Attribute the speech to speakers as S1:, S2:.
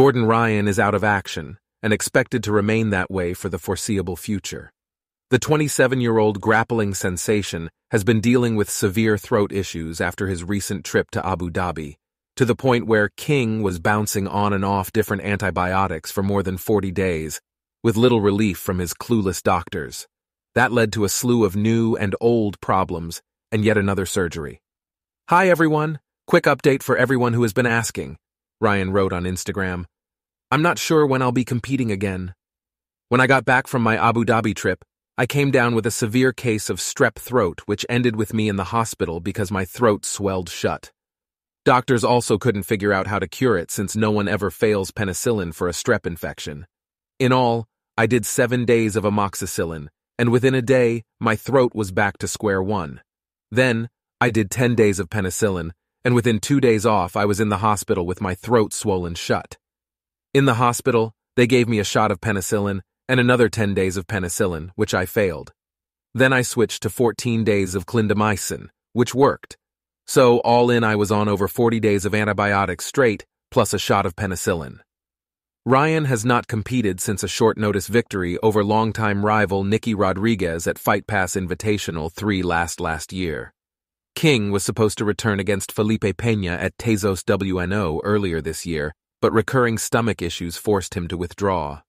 S1: Gordon Ryan is out of action and expected to remain that way for the foreseeable future. The 27 year old grappling sensation has been dealing with severe throat issues after his recent trip to Abu Dhabi, to the point where King was bouncing on and off different antibiotics for more than 40 days, with little relief from his clueless doctors. That led to a slew of new and old problems and yet another surgery. Hi, everyone. Quick update for everyone who has been asking. Ryan wrote on Instagram. I'm not sure when I'll be competing again. When I got back from my Abu Dhabi trip, I came down with a severe case of strep throat, which ended with me in the hospital because my throat swelled shut. Doctors also couldn't figure out how to cure it since no one ever fails penicillin for a strep infection. In all, I did seven days of amoxicillin, and within a day, my throat was back to square one. Then, I did 10 days of penicillin, and within two days off, I was in the hospital with my throat swollen shut. In the hospital, they gave me a shot of penicillin and another 10 days of penicillin, which I failed. Then I switched to 14 days of clindamycin, which worked. So, all in, I was on over 40 days of antibiotics straight, plus a shot of penicillin. Ryan has not competed since a short notice victory over longtime rival Nicky Rodriguez at Fight Pass Invitational 3 last last year. King was supposed to return against Felipe Pena at Tezos WNO earlier this year, but recurring stomach issues forced him to withdraw.